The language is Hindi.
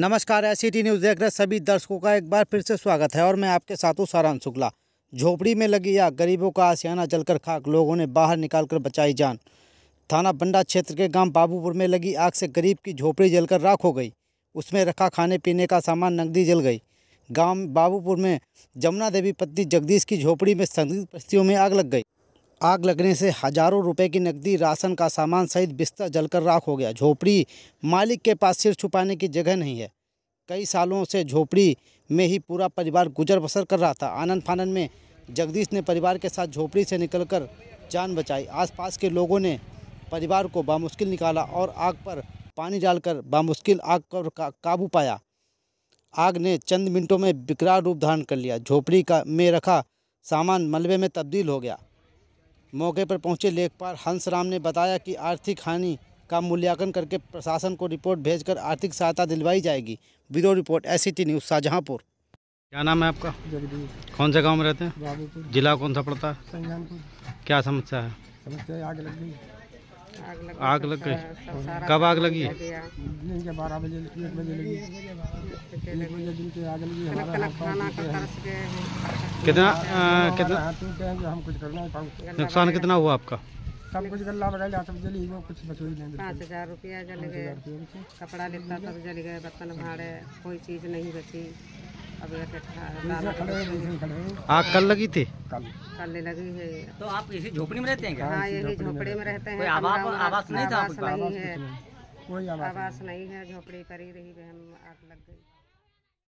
नमस्कार ऐसी टी न्यूज़ देख रहे सभी दर्शकों का एक बार फिर से स्वागत है और मैं आपके साथ हूँ सारान शुक्ला झोपड़ी में लगी आग गरीबों का आसियाना जलकर खाक लोगों ने बाहर निकालकर बचाई जान थाना बंडा क्षेत्र के गांव बाबूपुर में लगी आग से गरीब की झोपड़ी जलकर राख हो गई उसमें रखा खाने पीने का सामान नकदी जल गई गाँव बाबूपुर में जमुना देवी पत्नी जगदीश की झोपड़ी में संदिग्ध परिस्थितियों में आग लग गई आग लगने से हजारों रुपए की नकदी राशन का सामान सहित बिस्तर जलकर राख हो गया झोपड़ी मालिक के पास सिर छुपाने की जगह नहीं है कई सालों से झोपड़ी में ही पूरा परिवार गुजर बसर कर रहा था आनंद फानंद में जगदीश ने परिवार के साथ झोपड़ी से निकलकर जान बचाई आसपास के लोगों ने परिवार को बामुश्किल निकाला और आग पर पानी डालकर बामुश्किल आग पर काबू पाया आग ने चंद मिनटों में विकराल रूप धारण कर लिया झोपड़ी का में रखा सामान मलबे में तब्दील हो गया मौके पर पहुंचे लेखपाल हंसराम ने बताया कि आर्थिक हानि का मूल्यांकन करके प्रशासन को रिपोर्ट भेजकर आर्थिक सहायता दिलवाई जाएगी bureau report S news Shahjahanpur क्या नाम है आपका कौन से गाँव में रहते हैं जिला कौन सा पड़ता है क्या समस्या है आग लग गई कब आग लगी बारह बजे एक बजे लगी एक बजे दिन के आग लगी हमारा कितना कितना हम कुछ करना नुकसान कितना हुआ आपका सब कुछ गल्ला बगल जा सब जली वो कुछ बचो ही नहीं पाँच हज़ार रुपया जल गए कपड़ा लेता सब जल गए बर्तन भाड़े कोई चीज़ नहीं बची अब आग कल लगी थी कल कल लगी है तो आप इसी झोपड़ी में रहते हैं क्या हाँ, हाँ यही झोपड़ी में रहते हैं आवास नहीं था आवास नहीं है कोई आवास नहीं है झोपड़ी पर ही रही हम आग लग गई